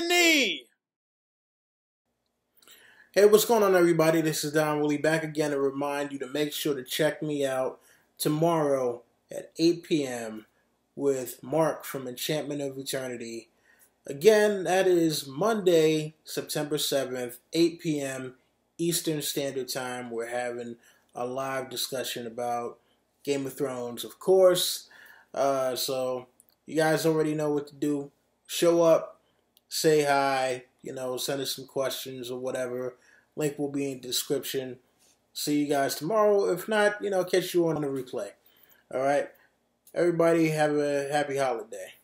the knee. Hey, what's going on, everybody? This is Don Willie back again to remind you to make sure to check me out tomorrow at 8 p.m. with Mark from Enchantment of Eternity. Again, that is Monday, September 7th, 8 p.m. Eastern Standard Time. We're having a live discussion about Game of Thrones, of course. Uh, so, you guys already know what to do. Show up, say hi, you know, send us some questions or whatever. Link will be in description. See you guys tomorrow. If not, you know, catch you on the replay. All right. Everybody have a happy holiday.